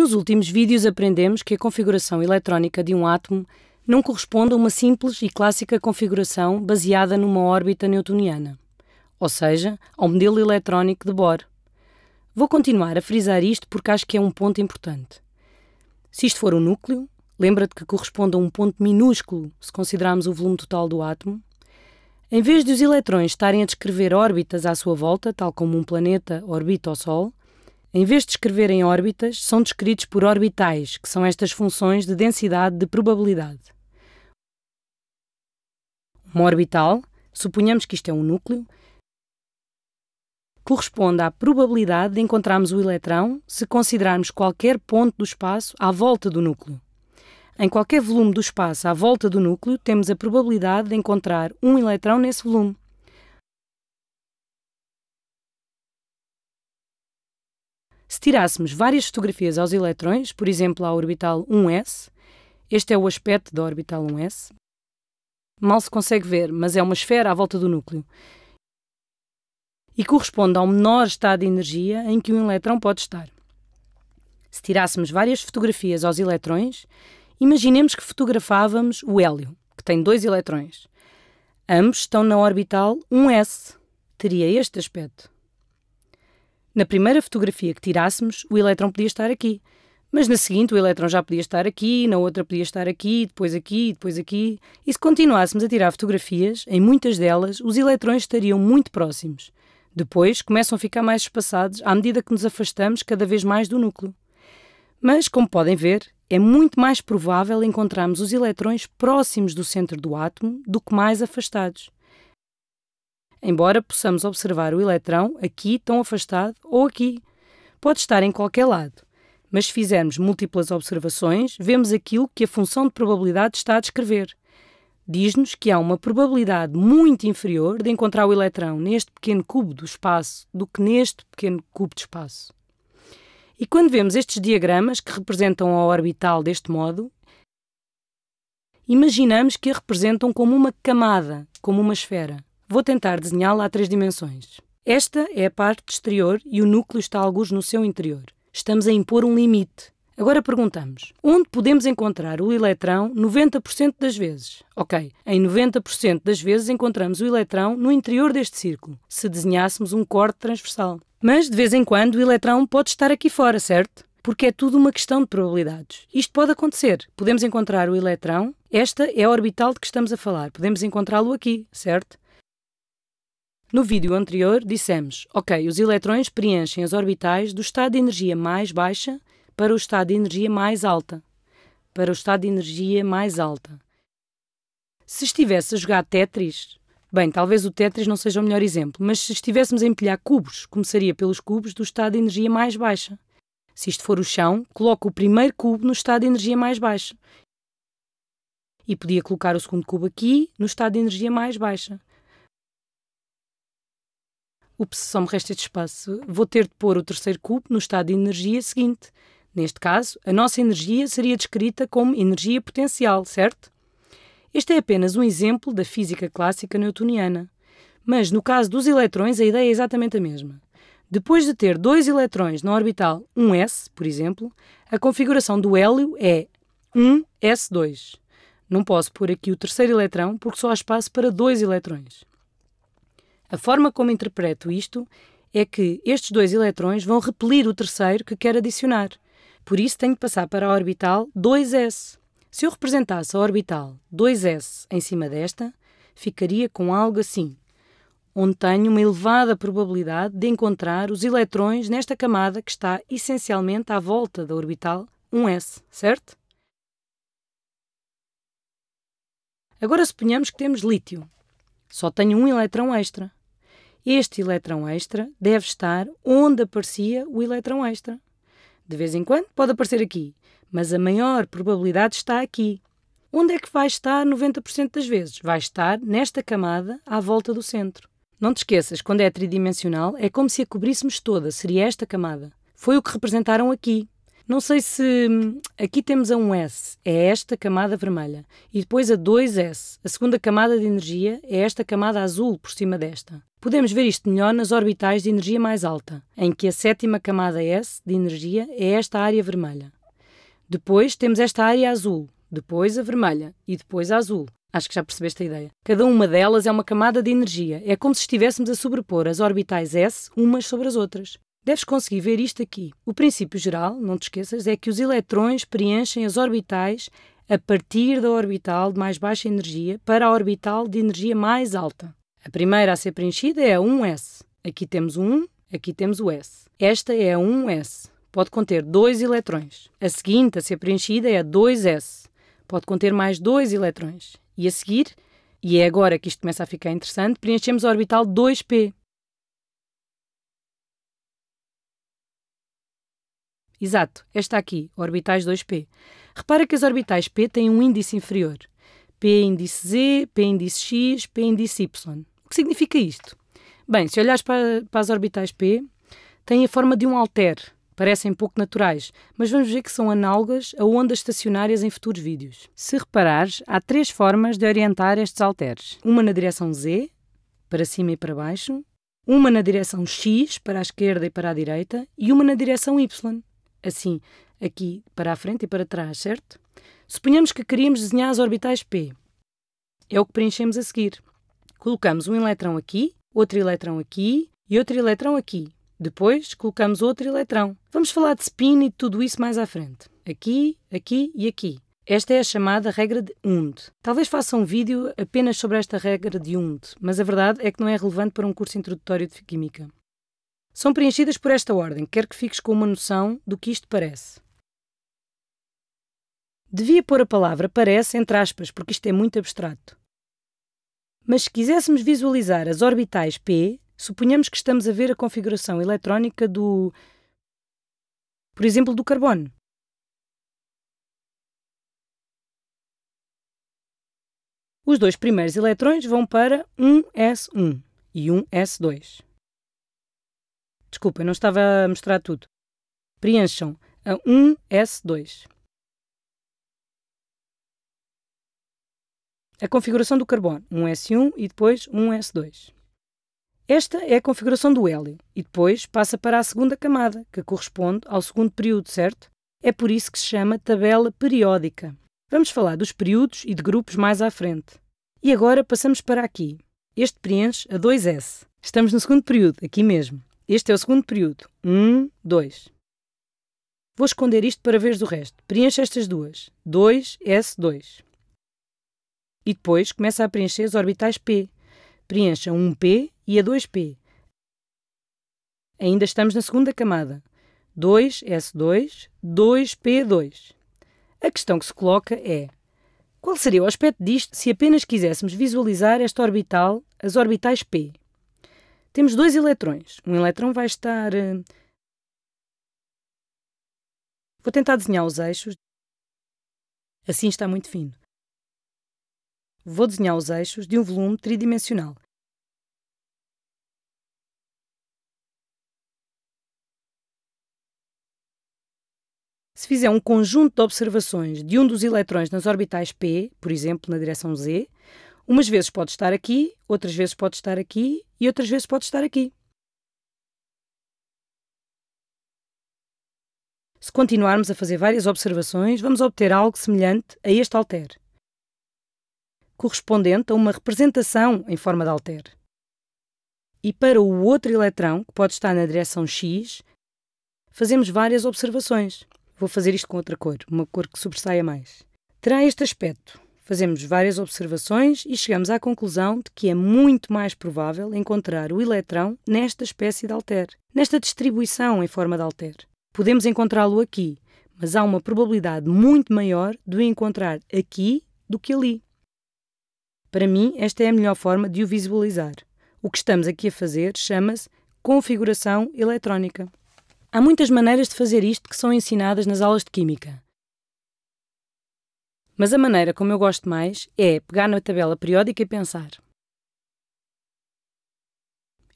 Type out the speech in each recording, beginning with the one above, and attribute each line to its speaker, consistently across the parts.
Speaker 1: Nos últimos vídeos aprendemos que a configuração eletrónica de um átomo não corresponde a uma simples e clássica configuração baseada numa órbita newtoniana, ou seja, ao modelo eletrónico de Bohr. Vou continuar a frisar isto porque acho que é um ponto importante. Se isto for um núcleo, lembra-te que corresponde a um ponto minúsculo se considerarmos o volume total do átomo. Em vez de os eletrões estarem a descrever órbitas à sua volta, tal como um planeta orbita o Sol, em vez de escreverem órbitas, são descritos por orbitais, que são estas funções de densidade de probabilidade. Uma orbital, suponhamos que isto é um núcleo, corresponde à probabilidade de encontrarmos o eletrão se considerarmos qualquer ponto do espaço à volta do núcleo. Em qualquer volume do espaço à volta do núcleo, temos a probabilidade de encontrar um eletrão nesse volume. Se tirássemos várias fotografias aos eletrões, por exemplo, à orbital 1s, este é o aspecto da orbital 1s, mal se consegue ver, mas é uma esfera à volta do núcleo e corresponde ao menor estado de energia em que um elétron pode estar. Se tirássemos várias fotografias aos eletrões, imaginemos que fotografávamos o hélio, que tem dois eletrões. Ambos estão na orbital 1s. Teria este aspecto. Na primeira fotografia que tirássemos, o elétron podia estar aqui. Mas na seguinte, o elétron já podia estar aqui, na outra podia estar aqui, depois aqui, depois aqui. E se continuássemos a tirar fotografias, em muitas delas, os elétrons estariam muito próximos. Depois começam a ficar mais espaçados à medida que nos afastamos cada vez mais do núcleo. Mas, como podem ver, é muito mais provável encontrarmos os elétrons próximos do centro do átomo do que mais afastados embora possamos observar o eletrão aqui tão afastado ou aqui. Pode estar em qualquer lado, mas se fizermos múltiplas observações, vemos aquilo que a função de probabilidade está a descrever. Diz-nos que há uma probabilidade muito inferior de encontrar o eletrão neste pequeno cubo do espaço do que neste pequeno cubo de espaço. E quando vemos estes diagramas que representam a orbital deste modo, imaginamos que a representam como uma camada, como uma esfera. Vou tentar desenhá-la a três dimensões. Esta é a parte exterior e o núcleo está alguns no seu interior. Estamos a impor um limite. Agora perguntamos: onde podemos encontrar o eletrão 90% das vezes? Ok, em 90% das vezes encontramos o eletrão no interior deste círculo, se desenhássemos um corte transversal. Mas de vez em quando o eletrão pode estar aqui fora, certo? Porque é tudo uma questão de probabilidades. Isto pode acontecer. Podemos encontrar o eletrão. Esta é a orbital de que estamos a falar. Podemos encontrá-lo aqui, certo? No vídeo anterior, dissemos: ok, os eletrões preenchem as orbitais do estado de energia mais baixa para o estado de energia mais alta. Para o estado de energia mais alta. Se estivesse a jogar Tetris, bem, talvez o Tetris não seja o melhor exemplo, mas se estivéssemos a empilhar cubos, começaria pelos cubos do estado de energia mais baixa. Se isto for o chão, coloco o primeiro cubo no estado de energia mais baixo. E podia colocar o segundo cubo aqui, no estado de energia mais baixa o que só me resta de espaço. Vou ter de pôr o terceiro cubo no estado de energia seguinte. Neste caso, a nossa energia seria descrita como energia potencial, certo? Este é apenas um exemplo da física clássica newtoniana. Mas no caso dos eletrões, a ideia é exatamente a mesma. Depois de ter dois eletrões na orbital 1s, por exemplo, a configuração do hélio é 1s2. Não posso pôr aqui o terceiro eletrão porque só há espaço para dois eletrões. A forma como interpreto isto é que estes dois eletrões vão repelir o terceiro que quero adicionar. Por isso tenho de passar para a orbital 2s. Se eu representasse a orbital 2s em cima desta, ficaria com algo assim, onde tenho uma elevada probabilidade de encontrar os eletrões nesta camada que está essencialmente à volta da orbital 1s, certo? Agora suponhamos que temos lítio. Só tenho um eletrão extra. Este eletrão extra deve estar onde aparecia o eletrão extra. De vez em quando pode aparecer aqui, mas a maior probabilidade está aqui. Onde é que vai estar 90% das vezes? Vai estar nesta camada à volta do centro. Não te esqueças, quando é tridimensional, é como se a cobríssemos toda, seria esta camada. Foi o que representaram aqui. Não sei se hum, aqui temos a 1S, é esta camada vermelha, e depois a 2S. A segunda camada de energia é esta camada azul por cima desta. Podemos ver isto melhor nas orbitais de energia mais alta, em que a sétima camada S de energia é esta área vermelha. Depois temos esta área azul, depois a vermelha e depois a azul. Acho que já percebeste a ideia. Cada uma delas é uma camada de energia. É como se estivéssemos a sobrepor as orbitais S umas sobre as outras. Deves conseguir ver isto aqui. O princípio geral, não te esqueças, é que os eletrões preenchem as orbitais a partir da orbital de mais baixa energia para a orbital de energia mais alta. A primeira a ser preenchida é a 1S. Aqui temos o 1, aqui temos o S. Esta é a 1S. Pode conter dois eletrões. A seguinte a ser preenchida é a 2S. Pode conter mais dois eletrões. E a seguir, e é agora que isto começa a ficar interessante, preenchemos a orbital 2p. Exato, esta aqui, orbitais 2p. Repara que as orbitais p têm um índice inferior. p é índice z, p é índice x, p é índice y que significa isto? Bem, se olhares para, para as orbitais P, têm a forma de um alter, parecem pouco naturais, mas vamos ver que são análogas a ondas estacionárias em futuros vídeos. Se reparares, há três formas de orientar estes alteres: uma na direção Z, para cima e para baixo, uma na direção X, para a esquerda e para a direita, e uma na direção Y, assim, aqui para a frente e para trás, certo? Suponhamos que queríamos desenhar as orbitais P. É o que preenchemos a seguir. Colocamos um eletrão aqui, outro eletrão aqui e outro eletrão aqui. Depois colocamos outro eletrão. Vamos falar de spin e de tudo isso mais à frente. Aqui, aqui e aqui. Esta é a chamada regra de UND. Talvez faça um vídeo apenas sobre esta regra de UND, mas a verdade é que não é relevante para um curso introdutório de Química. São preenchidas por esta ordem, quero que fiques com uma noção do que isto parece. Devia pôr a palavra parece entre aspas, porque isto é muito abstrato. Mas se quiséssemos visualizar as orbitais P, suponhamos que estamos a ver a configuração eletrónica do. por exemplo, do carbono. Os dois primeiros eletrões vão para 1s1 e 1s2. Desculpa, não estava a mostrar tudo. Preencham a 1s2. a configuração do carbono, um S1 e depois um S2. Esta é a configuração do hélio e depois passa para a segunda camada, que corresponde ao segundo período, certo? É por isso que se chama tabela periódica. Vamos falar dos períodos e de grupos mais à frente. E agora passamos para aqui. Este preenche a 2S. Estamos no segundo período, aqui mesmo. Este é o segundo período. 1, 2. Vou esconder isto para veres o resto. Preenche estas duas. 2S2 e depois começa a preencher as orbitais P. Preencha um P e a 2P. Ainda estamos na segunda camada. 2S2, 2P2. A questão que se coloca é: qual seria o aspecto disto se apenas quiséssemos visualizar esta orbital, as orbitais P? Temos dois eletrões. Um eletrão vai estar. Eh, Vou tentar desenhar os eixos. Assim está muito fino. Vou desenhar os eixos de um volume tridimensional. Se fizer um conjunto de observações de um dos eletrões nas orbitais P, por exemplo, na direção Z, umas vezes pode estar aqui, outras vezes pode estar aqui e outras vezes pode estar aqui. Se continuarmos a fazer várias observações, vamos obter algo semelhante a este alter correspondente a uma representação em forma de alter. E para o outro eletrão, que pode estar na direção X, fazemos várias observações. Vou fazer isto com outra cor, uma cor que sobressaia mais. Terá este aspecto. Fazemos várias observações e chegamos à conclusão de que é muito mais provável encontrar o eletrão nesta espécie de alter, nesta distribuição em forma de alter. Podemos encontrá-lo aqui, mas há uma probabilidade muito maior de o encontrar aqui do que ali. Para mim, esta é a melhor forma de o visualizar. O que estamos aqui a fazer chama-se configuração eletrónica. Há muitas maneiras de fazer isto que são ensinadas nas aulas de Química. Mas a maneira como eu gosto mais é pegar na tabela periódica e pensar.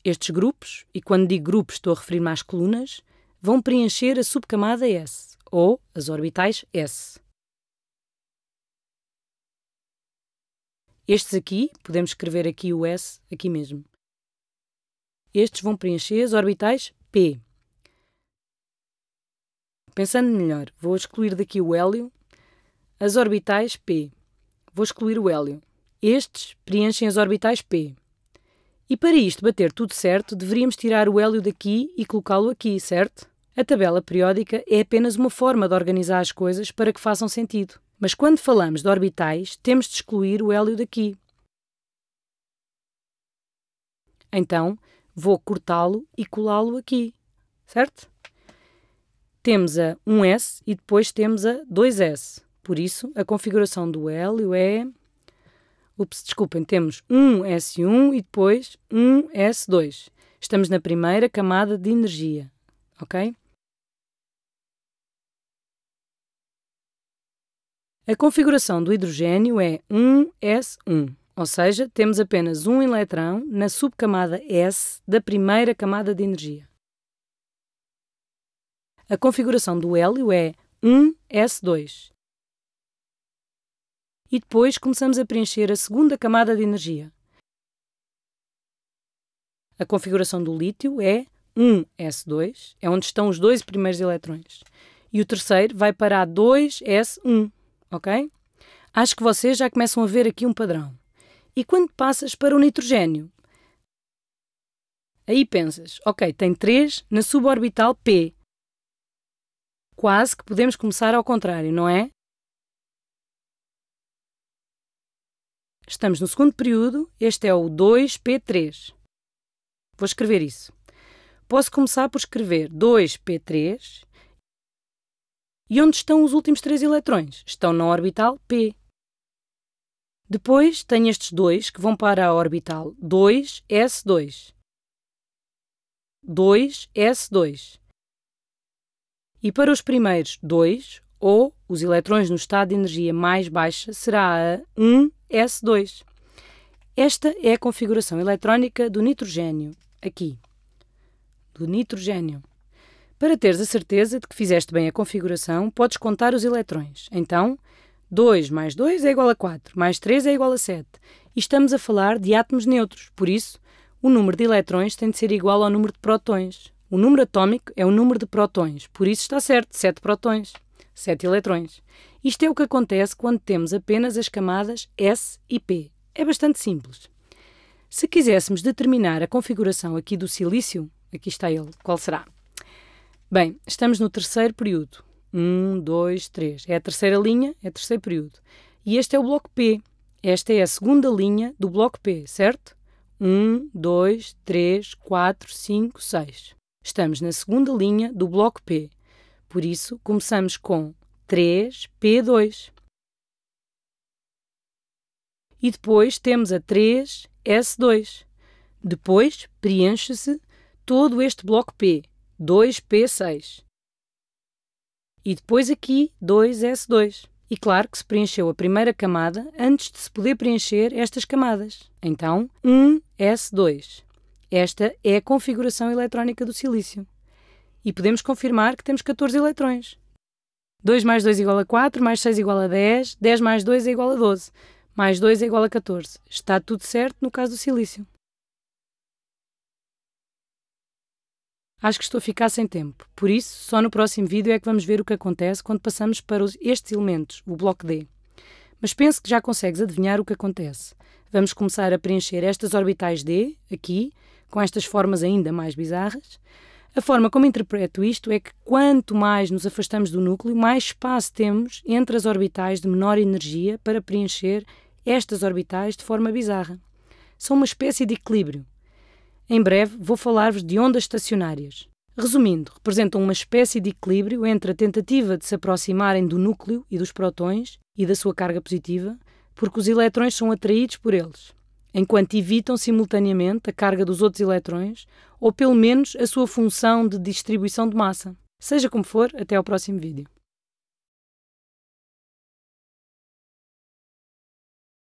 Speaker 1: Estes grupos, e quando digo grupos estou a referir-me às colunas, vão preencher a subcamada S, ou as orbitais S. Estes aqui, podemos escrever aqui o S aqui mesmo. Estes vão preencher as orbitais P. Pensando melhor, vou excluir daqui o hélio, as orbitais P. Vou excluir o hélio. Estes preenchem as orbitais P. E para isto bater tudo certo, deveríamos tirar o hélio daqui e colocá-lo aqui, certo? A tabela periódica é apenas uma forma de organizar as coisas para que façam sentido. Mas quando falamos de orbitais, temos de excluir o hélio daqui. Então, vou cortá-lo e colá-lo aqui, certo? Temos a 1S e depois temos a 2S. Por isso, a configuração do hélio é... Ups, desculpem, temos 1S1 e depois 1S2. Estamos na primeira camada de energia, ok? A configuração do hidrogênio é 1s1, ou seja, temos apenas um eletrão na subcamada s da primeira camada de energia. A configuração do hélio é 1s2. E depois começamos a preencher a segunda camada de energia. A configuração do lítio é 1s2, é onde estão os dois primeiros eletrões. E o terceiro vai para a 2s1, ok? Acho que vocês já começam a ver aqui um padrão. E quando passas para o nitrogênio? Aí pensas, ok, tem 3 na suborbital P. Quase que podemos começar ao contrário, não é? Estamos no segundo período, este é o 2P3. Vou escrever isso. Posso começar por escrever 2P3 e onde estão os últimos três eletrões? Estão na orbital P. Depois tem estes dois que vão para a orbital 2s2. 2s2. E para os primeiros dois ou os eletrões no estado de energia mais baixa, será a 1s2. Esta é a configuração eletrónica do nitrogênio, aqui. Do nitrogênio. Para teres a certeza de que fizeste bem a configuração, podes contar os eletrões. Então, 2 mais 2 é igual a 4, mais 3 é igual a 7. E estamos a falar de átomos neutros, por isso, o número de eletrões tem de ser igual ao número de protões. O número atómico é o número de protões, por isso está certo, 7 protões, 7 eletrões. Isto é o que acontece quando temos apenas as camadas S e P. É bastante simples. Se quiséssemos determinar a configuração aqui do silício, aqui está ele, qual será? Bem, estamos no terceiro período. Um, dois, três. É a terceira linha, é o terceiro período. E este é o bloco P. Esta é a segunda linha do bloco P, certo? Um, dois, três, quatro, cinco, seis. Estamos na segunda linha do bloco P. Por isso, começamos com 3P2. E depois temos a 3S2. Depois preenche-se todo este bloco P, 2P6. E depois aqui 2S2. E claro que se preencheu a primeira camada antes de se poder preencher estas camadas. Então, 1S2. Esta é a configuração eletrónica do silício. E podemos confirmar que temos 14 eletrões. 2 mais 2 igual a 4, mais 6 igual a 10, 10 mais 2 é igual a 12, mais 2 é igual a 14. Está tudo certo no caso do silício. Acho que estou a ficar sem tempo, por isso, só no próximo vídeo é que vamos ver o que acontece quando passamos para estes elementos, o bloco D. Mas penso que já consegues adivinhar o que acontece. Vamos começar a preencher estas orbitais D, aqui, com estas formas ainda mais bizarras. A forma como interpreto isto é que quanto mais nos afastamos do núcleo, mais espaço temos entre as orbitais de menor energia para preencher estas orbitais de forma bizarra. São uma espécie de equilíbrio. Em breve vou falar-vos de ondas estacionárias. Resumindo, representam uma espécie de equilíbrio entre a tentativa de se aproximarem do núcleo e dos protões e da sua carga positiva, porque os eletrões são atraídos por eles, enquanto evitam simultaneamente a carga dos outros eletrões ou pelo menos a sua função de distribuição de massa. Seja como for, até ao próximo vídeo.